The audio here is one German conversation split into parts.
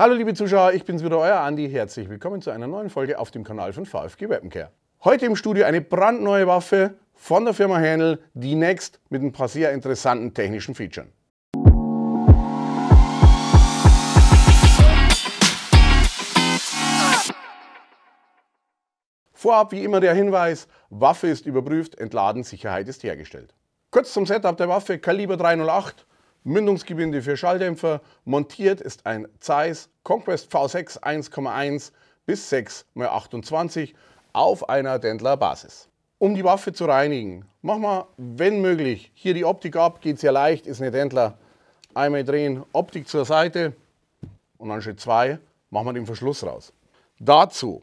Hallo liebe Zuschauer, ich bin's wieder, euer Andi. Herzlich willkommen zu einer neuen Folge auf dem Kanal von VfG Webcare. Heute im Studio eine brandneue Waffe von der Firma Hänel, die Next, mit ein paar sehr interessanten technischen Features. Vorab wie immer der Hinweis, Waffe ist überprüft, Entladen, Sicherheit ist hergestellt. Kurz zum Setup der Waffe, Kaliber 308, Mündungsgebinde für Schalldämpfer. Montiert ist ein Zeiss Conquest V6 1,1 bis 6x28 auf einer Dendler Basis. Um die Waffe zu reinigen, machen wir, wenn möglich, hier die Optik ab. Geht sehr leicht, ist eine Dendler. Einmal drehen, Optik zur Seite und dann Schritt 2 machen wir den Verschluss raus. Dazu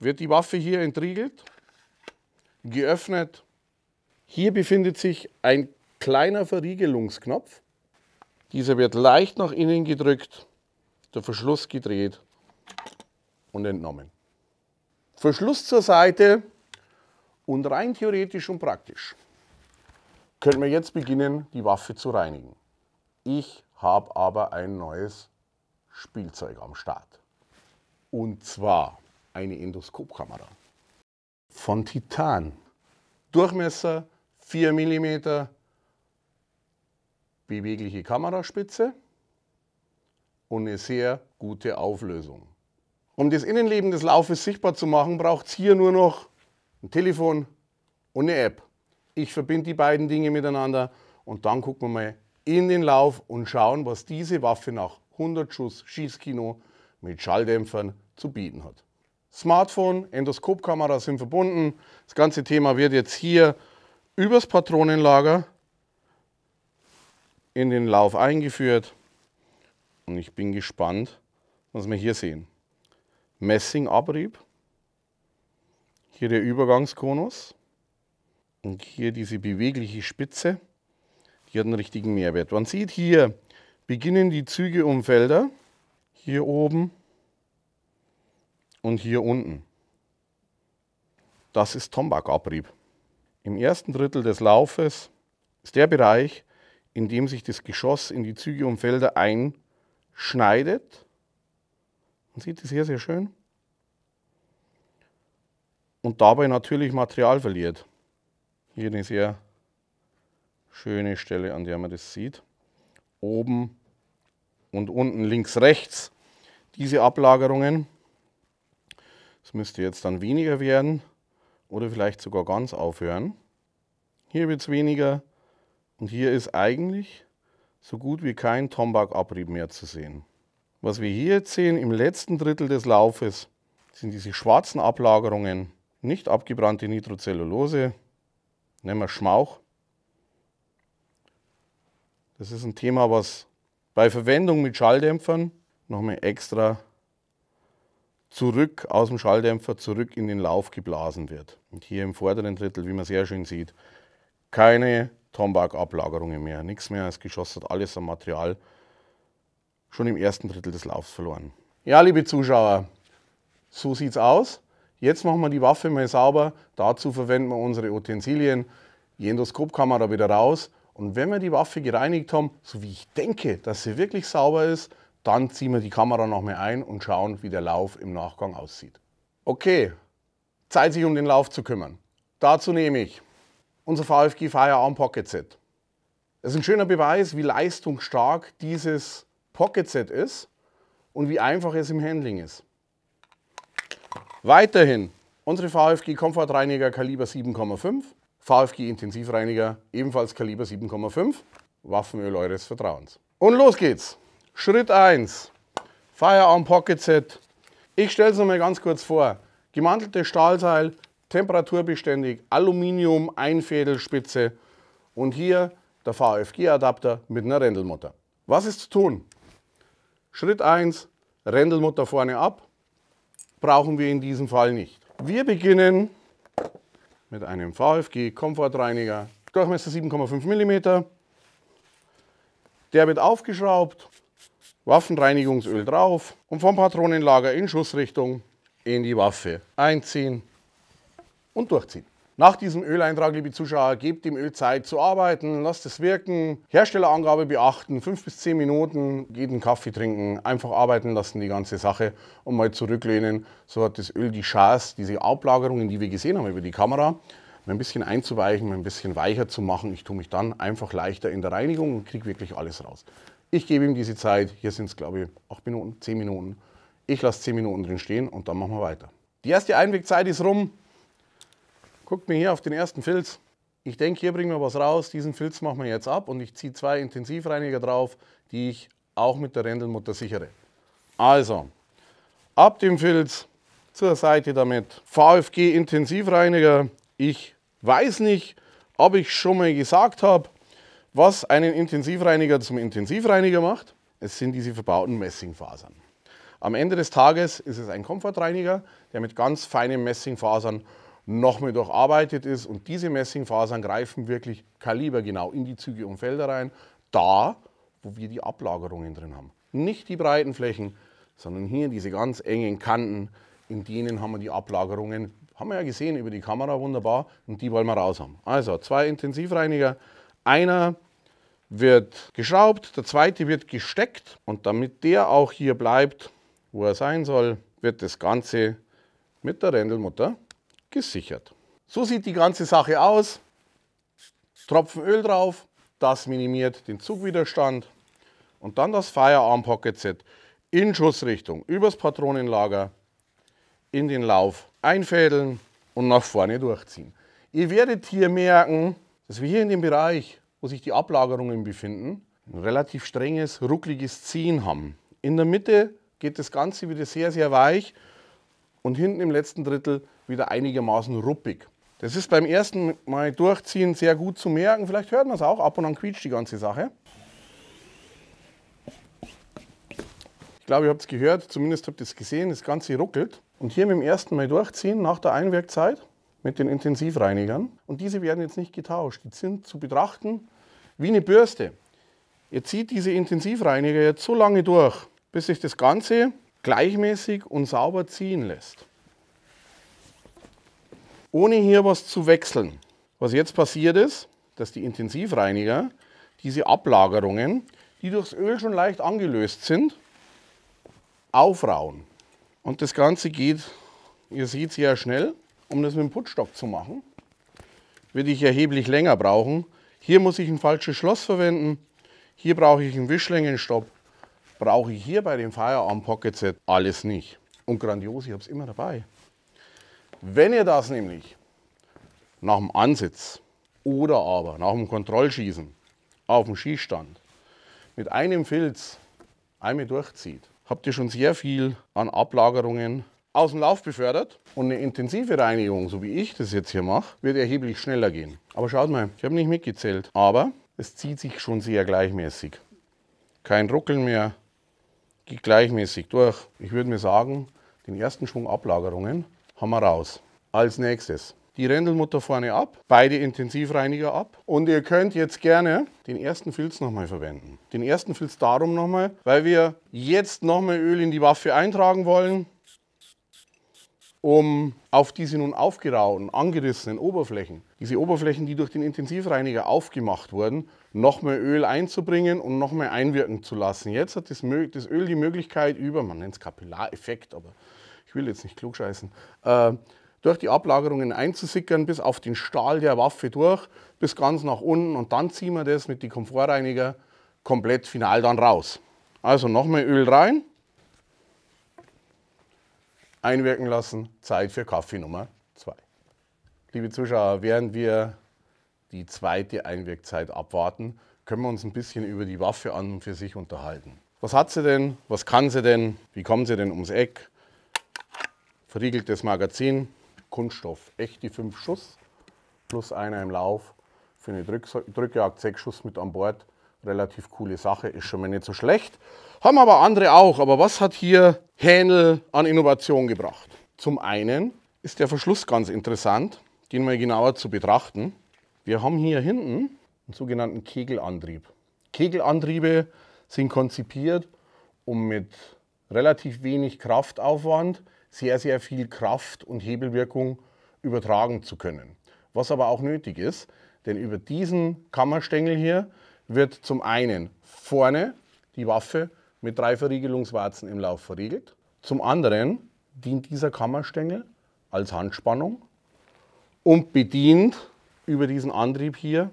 wird die Waffe hier entriegelt, geöffnet. Hier befindet sich ein kleiner Verriegelungsknopf. Dieser wird leicht nach innen gedrückt, der Verschluss gedreht und entnommen. Verschluss zur Seite und rein theoretisch und praktisch können wir jetzt beginnen, die Waffe zu reinigen. Ich habe aber ein neues Spielzeug am Start. Und zwar eine Endoskopkamera von Titan. Durchmesser 4 mm, bewegliche Kameraspitze und eine sehr gute Auflösung. Um das Innenleben des Laufes sichtbar zu machen, braucht es hier nur noch ein Telefon und eine App. Ich verbinde die beiden Dinge miteinander und dann gucken wir mal in den Lauf und schauen, was diese Waffe nach 100 Schuss Schießkino mit Schalldämpfern zu bieten hat. Smartphone, Endoskopkamera sind verbunden. Das ganze Thema wird jetzt hier übers Patronenlager in den Lauf eingeführt und ich bin gespannt, was wir hier sehen. Messingabrieb, hier der Übergangskonus und hier diese bewegliche Spitze, die hat einen richtigen Mehrwert. Man sieht hier, beginnen die Züge um Felder, hier oben und hier unten. Das ist Tombak-Abrieb. Im ersten Drittel des Laufes ist der Bereich, indem sich das Geschoss in die Züge und Felder einschneidet. Man sieht es hier sehr schön. Und dabei natürlich Material verliert. Hier eine sehr schöne Stelle, an der man das sieht. Oben und unten links, rechts diese Ablagerungen. Das müsste jetzt dann weniger werden oder vielleicht sogar ganz aufhören. Hier wird es weniger, und hier ist eigentlich so gut wie kein Tombak-Abrieb mehr zu sehen. Was wir hier jetzt sehen, im letzten Drittel des Laufes, sind diese schwarzen Ablagerungen, nicht abgebrannte Nitrocellulose, nennen wir Schmauch. Das ist ein Thema, was bei Verwendung mit Schalldämpfern nochmal extra zurück aus dem Schalldämpfer zurück in den Lauf geblasen wird. Und hier im vorderen Drittel, wie man sehr schön sieht, keine Tombak-Ablagerungen mehr, nichts mehr. Das Geschoss hat alles am Material schon im ersten Drittel des Laufs verloren. Ja, liebe Zuschauer, so sieht's aus. Jetzt machen wir die Waffe mal sauber. Dazu verwenden wir unsere Utensilien, die Endoskopkamera wieder raus. Und wenn wir die Waffe gereinigt haben, so wie ich denke, dass sie wirklich sauber ist, dann ziehen wir die Kamera nochmal ein und schauen, wie der Lauf im Nachgang aussieht. Okay, Zeit sich um den Lauf zu kümmern. Dazu nehme ich unser VFG Firearm Pocket Set. Das ist ein schöner Beweis, wie leistungsstark dieses Pocket Set ist und wie einfach es im Handling ist. Weiterhin unsere VFG Komfortreiniger Kaliber 7,5, VFG Intensivreiniger ebenfalls Kaliber 7,5, Waffenöl eures Vertrauens. Und los geht's! Schritt 1, Firearm Pocket Set. Ich stelle es nochmal ganz kurz vor. Gemantelte Stahlseil, temperaturbeständig, Aluminium, Einfädelspitze und hier der VFG-Adapter mit einer Rändelmutter. Was ist zu tun? Schritt 1, Rändelmutter vorne ab, brauchen wir in diesem Fall nicht. Wir beginnen mit einem VFG-Komfortreiniger, Durchmesser 7,5 mm. Der wird aufgeschraubt, Waffenreinigungsöl drauf und vom Patronenlager in Schussrichtung in die Waffe einziehen und durchziehen. Nach diesem Öleintrag, liebe Zuschauer, gebt dem Öl Zeit zu arbeiten, lasst es wirken, Herstellerangabe beachten, 5 bis 10 Minuten, jeden Kaffee trinken, einfach arbeiten lassen die ganze Sache und mal zurücklehnen. So hat das Öl die Chance, diese Ablagerungen, die wir gesehen haben über die Kamera, ein bisschen einzuweichen, ein bisschen weicher zu machen. Ich tue mich dann einfach leichter in der Reinigung und kriege wirklich alles raus. Ich gebe ihm diese Zeit, hier sind es glaube ich 8 Minuten, 10 Minuten. Ich lasse 10 Minuten drin stehen und dann machen wir weiter. Die erste Einwegzeit ist rum, Guckt mir hier auf den ersten Filz. Ich denke, hier bringen wir was raus. Diesen Filz machen wir jetzt ab und ich ziehe zwei Intensivreiniger drauf, die ich auch mit der Rendelmutter sichere. Also, ab dem Filz zur Seite damit. VFG Intensivreiniger. Ich weiß nicht, ob ich schon mal gesagt habe, was einen Intensivreiniger zum Intensivreiniger macht. Es sind diese verbauten Messingfasern. Am Ende des Tages ist es ein Komfortreiniger, der mit ganz feinen Messingfasern noch mehr durcharbeitet ist und diese Messingfasern greifen wirklich kalibergenau in die Züge und Felder rein, da, wo wir die Ablagerungen drin haben. Nicht die breiten Flächen, sondern hier diese ganz engen Kanten, in denen haben wir die Ablagerungen, haben wir ja gesehen über die Kamera wunderbar und die wollen wir raus haben. Also zwei Intensivreiniger, einer wird geschraubt, der zweite wird gesteckt und damit der auch hier bleibt, wo er sein soll, wird das Ganze mit der Rändelmutter gesichert. So sieht die ganze Sache aus. Tropfen Öl drauf, das minimiert den Zugwiderstand und dann das Firearm Pocket Set in Schussrichtung übers Patronenlager in den Lauf einfädeln und nach vorne durchziehen. Ihr werdet hier merken, dass wir hier in dem Bereich, wo sich die Ablagerungen befinden, ein relativ strenges, ruckliges Ziehen haben. In der Mitte geht das Ganze wieder sehr, sehr weich und hinten im letzten Drittel wieder einigermaßen ruppig. Das ist beim ersten Mal durchziehen sehr gut zu merken. Vielleicht hört man es auch, ab und an quietscht die ganze Sache. Ich glaube, ihr habt es gehört, zumindest habt ihr es gesehen, das Ganze ruckelt. Und hier mit dem ersten Mal durchziehen, nach der Einwerkzeit, mit den Intensivreinigern. Und diese werden jetzt nicht getauscht. Die sind zu betrachten wie eine Bürste. Ihr zieht diese Intensivreiniger jetzt so lange durch, bis sich das Ganze gleichmäßig und sauber ziehen lässt. Ohne hier was zu wechseln. Was jetzt passiert ist, dass die Intensivreiniger diese Ablagerungen, die durchs Öl schon leicht angelöst sind, aufrauen. Und das Ganze geht, ihr seht es ja schnell, um das mit dem Putzstock zu machen, würde ich erheblich länger brauchen. Hier muss ich ein falsches Schloss verwenden, hier brauche ich einen Wischlängenstopp brauche ich hier bei dem Firearm Pocket Set alles nicht. Und grandios, ich habe es immer dabei. Wenn ihr das nämlich nach dem Ansitz oder aber nach dem Kontrollschießen auf dem Schießstand mit einem Filz einmal durchzieht, habt ihr schon sehr viel an Ablagerungen aus dem Lauf befördert. Und eine intensive Reinigung, so wie ich das jetzt hier mache, wird erheblich schneller gehen. Aber schaut mal, ich habe nicht mitgezählt, aber es zieht sich schon sehr gleichmäßig. Kein Ruckeln mehr, geht gleichmäßig durch. Ich würde mir sagen, den ersten Schwung Ablagerungen haben wir raus. Als nächstes die Rändelmutter vorne ab, beide Intensivreiniger ab und ihr könnt jetzt gerne den ersten Filz nochmal verwenden. Den ersten Filz darum nochmal, weil wir jetzt nochmal Öl in die Waffe eintragen wollen um auf diese nun aufgerauten, angerissenen Oberflächen, diese Oberflächen, die durch den Intensivreiniger aufgemacht wurden, noch mehr Öl einzubringen und noch mehr einwirken zu lassen. Jetzt hat das, das Öl die Möglichkeit über, man nennt es Kapillareffekt, aber ich will jetzt nicht klugscheißen, äh, durch die Ablagerungen einzusickern bis auf den Stahl der Waffe durch, bis ganz nach unten und dann ziehen wir das mit den Komfortreiniger komplett final dann raus. Also noch mehr Öl rein, einwirken lassen. Zeit für Kaffee Nummer 2. Liebe Zuschauer, während wir die zweite Einwirkzeit abwarten, können wir uns ein bisschen über die Waffe an und für sich unterhalten. Was hat sie denn? Was kann sie denn? Wie kommen sie denn ums Eck? Verriegeltes Magazin, Kunststoff, echt die 5 Schuss, plus einer im Lauf. Für eine Drückjagd 6 Schuss mit an Bord relativ coole Sache, ist schon mal nicht so schlecht. Haben aber andere auch. Aber was hat hier Händel an Innovation gebracht? Zum einen ist der Verschluss ganz interessant, den mal genauer zu betrachten. Wir haben hier hinten einen sogenannten Kegelantrieb. Kegelantriebe sind konzipiert, um mit relativ wenig Kraftaufwand sehr, sehr viel Kraft und Hebelwirkung übertragen zu können. Was aber auch nötig ist, denn über diesen Kammerstängel hier wird zum einen vorne die Waffe mit drei Verriegelungswarzen im Lauf verriegelt. Zum anderen dient dieser Kammerstängel als Handspannung und bedient über diesen Antrieb hier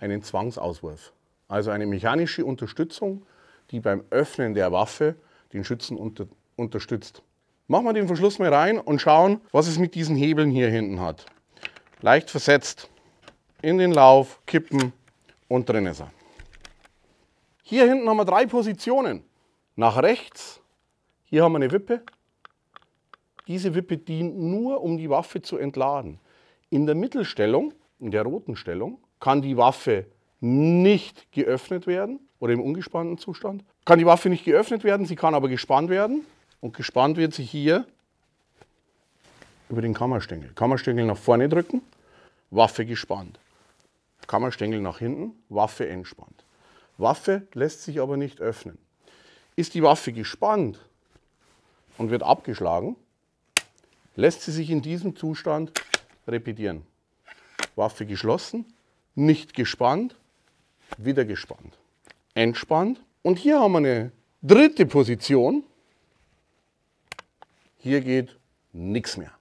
einen Zwangsauswurf. Also eine mechanische Unterstützung, die beim Öffnen der Waffe den Schützen unter unterstützt. Machen wir den Verschluss mal rein und schauen, was es mit diesen Hebeln hier hinten hat. Leicht versetzt. In den Lauf, kippen, und drin ist er. Hier hinten haben wir drei Positionen. Nach rechts, hier haben wir eine Wippe. Diese Wippe dient nur, um die Waffe zu entladen. In der Mittelstellung, in der roten Stellung, kann die Waffe nicht geöffnet werden oder im ungespannten Zustand. Kann die Waffe nicht geöffnet werden, sie kann aber gespannt werden. Und gespannt wird sie hier über den Kammerstängel. Kammerstängel nach vorne drücken, Waffe gespannt. Kammerstängel nach hinten, Waffe entspannt. Waffe lässt sich aber nicht öffnen. Ist die Waffe gespannt und wird abgeschlagen, lässt sie sich in diesem Zustand repetieren. Waffe geschlossen, nicht gespannt, wieder gespannt, entspannt. Und hier haben wir eine dritte Position. Hier geht nichts mehr.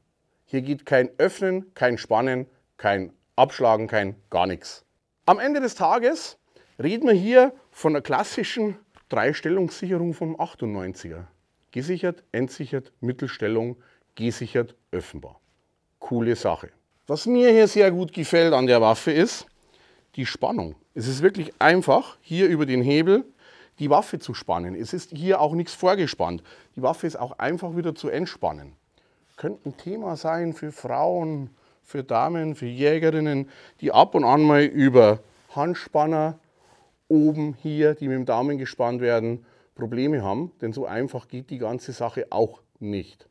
Hier geht kein Öffnen, kein Spannen, kein Abschlagen kein, gar nichts. Am Ende des Tages reden wir hier von der klassischen Dreistellungssicherung vom 98er. Gesichert, entsichert, Mittelstellung, gesichert, öffnbar. Coole Sache. Was mir hier sehr gut gefällt an der Waffe ist die Spannung. Es ist wirklich einfach, hier über den Hebel die Waffe zu spannen. Es ist hier auch nichts vorgespannt. Die Waffe ist auch einfach wieder zu entspannen. Könnte ein Thema sein für Frauen, für Damen, für Jägerinnen, die ab und an mal über Handspanner oben hier, die mit dem Daumen gespannt werden, Probleme haben. Denn so einfach geht die ganze Sache auch nicht.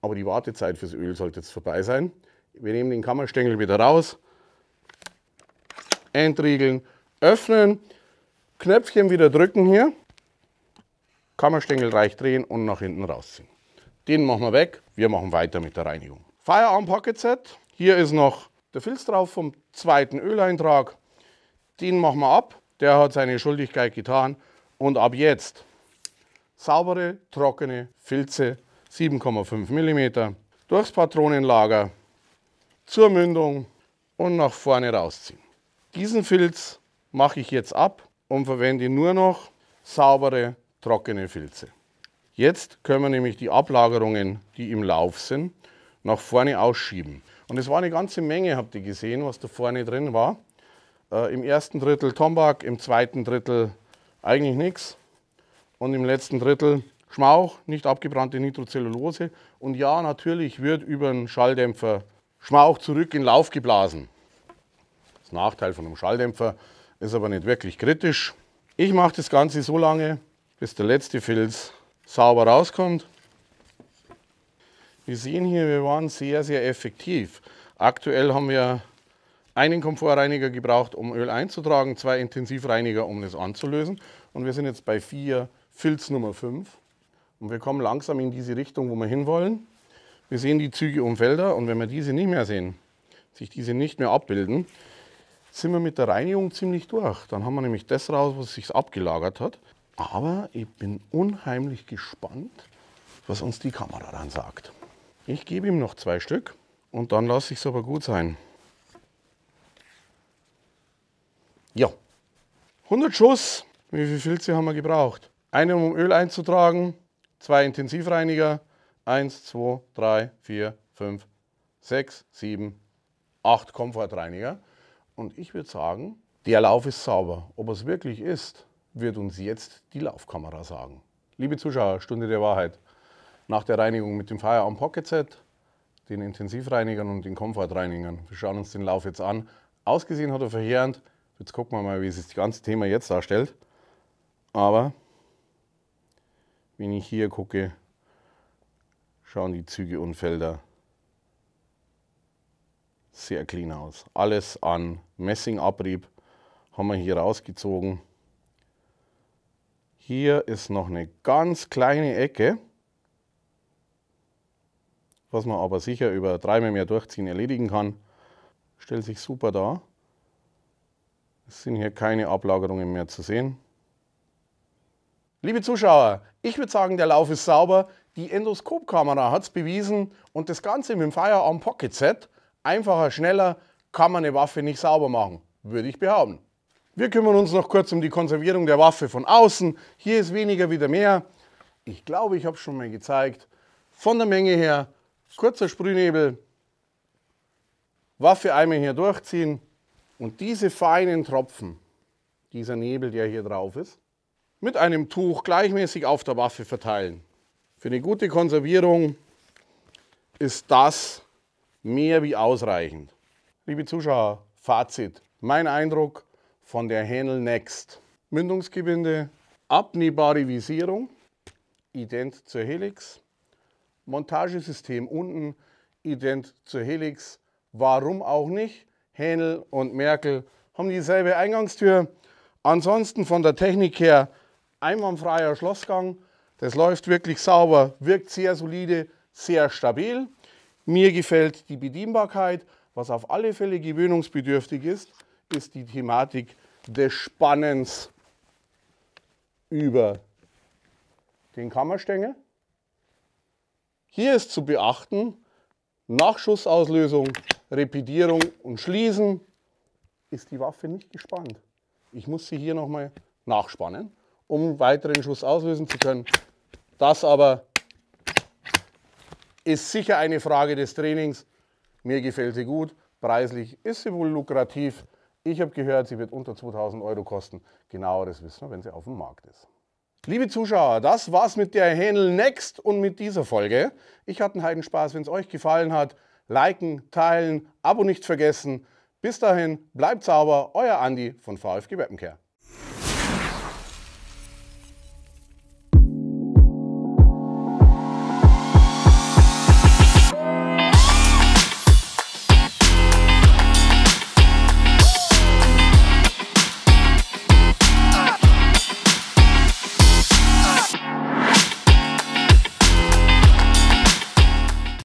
Aber die Wartezeit fürs Öl sollte jetzt vorbei sein. Wir nehmen den Kammerstängel wieder raus, entriegeln, öffnen, Knöpfchen wieder drücken hier, Kammerstängel reich drehen und nach hinten rausziehen. Den machen wir weg, wir machen weiter mit der Reinigung. Firearm Pocket Set hier ist noch der Filz drauf vom zweiten Öleintrag. Den machen wir ab. Der hat seine Schuldigkeit getan. Und ab jetzt saubere, trockene Filze, 7,5 mm, durchs Patronenlager, zur Mündung und nach vorne rausziehen. Diesen Filz mache ich jetzt ab und verwende nur noch saubere, trockene Filze. Jetzt können wir nämlich die Ablagerungen, die im Lauf sind, nach vorne ausschieben. Und es war eine ganze Menge, habt ihr gesehen, was da vorne drin war. Äh, Im ersten Drittel Tombak, im zweiten Drittel eigentlich nichts. Und im letzten Drittel Schmauch, nicht abgebrannte Nitrocellulose. Und ja, natürlich wird über einen Schalldämpfer Schmauch zurück in Lauf geblasen. Das Nachteil von einem Schalldämpfer ist aber nicht wirklich kritisch. Ich mache das Ganze so lange, bis der letzte Filz sauber rauskommt. Wir sehen hier, wir waren sehr, sehr effektiv. Aktuell haben wir einen Komfortreiniger gebraucht, um Öl einzutragen, zwei Intensivreiniger, um das anzulösen. Und wir sind jetzt bei vier Filz Nummer 5. Und wir kommen langsam in diese Richtung, wo wir hinwollen. Wir sehen die Züge um Felder und wenn wir diese nicht mehr sehen, sich diese nicht mehr abbilden, sind wir mit der Reinigung ziemlich durch. Dann haben wir nämlich das raus, was sich abgelagert hat. Aber ich bin unheimlich gespannt, was uns die Kamera dann sagt. Ich gebe ihm noch zwei Stück und dann lasse ich es aber gut sein. Ja, 100 Schuss. Wie viel Filze haben wir gebraucht? Eine, um Öl einzutragen, zwei Intensivreiniger, Eins, zwei, drei, vier, fünf, sechs, sieben, acht Komfortreiniger. Und ich würde sagen, der Lauf ist sauber. Ob es wirklich ist, wird uns jetzt die Laufkamera sagen. Liebe Zuschauer, Stunde der Wahrheit nach der Reinigung mit dem Firearm Pocket Set, den Intensivreinigern und den Komfortreinigern. Wir schauen uns den Lauf jetzt an. Ausgesehen hat er verheerend. Jetzt gucken wir mal, wie sich das ganze Thema jetzt darstellt. Aber wenn ich hier gucke, schauen die Züge und Felder sehr clean aus. Alles an Messingabrieb haben wir hier rausgezogen. Hier ist noch eine ganz kleine Ecke was man aber sicher über dreimal mehr durchziehen erledigen kann. Stellt sich super dar. Es sind hier keine Ablagerungen mehr zu sehen. Liebe Zuschauer, ich würde sagen, der Lauf ist sauber. Die Endoskopkamera hat es bewiesen und das Ganze mit dem Firearm Pocket Set, einfacher, schneller, kann man eine Waffe nicht sauber machen, würde ich behaupten. Wir kümmern uns noch kurz um die Konservierung der Waffe von außen. Hier ist weniger wieder mehr. Ich glaube, ich habe es schon mal gezeigt. Von der Menge her kurzer Sprühnebel, Waffe einmal hier durchziehen und diese feinen Tropfen, dieser Nebel, der hier drauf ist, mit einem Tuch gleichmäßig auf der Waffe verteilen. Für eine gute Konservierung ist das mehr wie ausreichend. Liebe Zuschauer, Fazit. Mein Eindruck von der Händel Next. Mündungsgewinde, abnehmbare Visierung, ident zur Helix, Montagesystem unten ident zur Helix. Warum auch nicht? Hähnel und Merkel haben dieselbe Eingangstür. Ansonsten von der Technik her einwandfreier Schlossgang. Das läuft wirklich sauber, wirkt sehr solide, sehr stabil. Mir gefällt die Bedienbarkeit. Was auf alle Fälle gewöhnungsbedürftig ist, ist die Thematik des Spannens über den Kammerstängel. Hier ist zu beachten, Nachschussauslösung, Repetierung und Schließen ist die Waffe nicht gespannt. Ich muss sie hier nochmal nachspannen, um weiteren Schuss auslösen zu können. Das aber ist sicher eine Frage des Trainings. Mir gefällt sie gut, preislich ist sie wohl lukrativ. Ich habe gehört, sie wird unter 2000 Euro kosten. Genaueres wissen wir, wenn sie auf dem Markt ist. Liebe Zuschauer, das war's mit der Händel Next und mit dieser Folge. Ich hatte einen Heidenspaß, wenn es euch gefallen hat. Liken, teilen, Abo nicht vergessen. Bis dahin, bleibt sauber, euer Andi von VfG Webcare.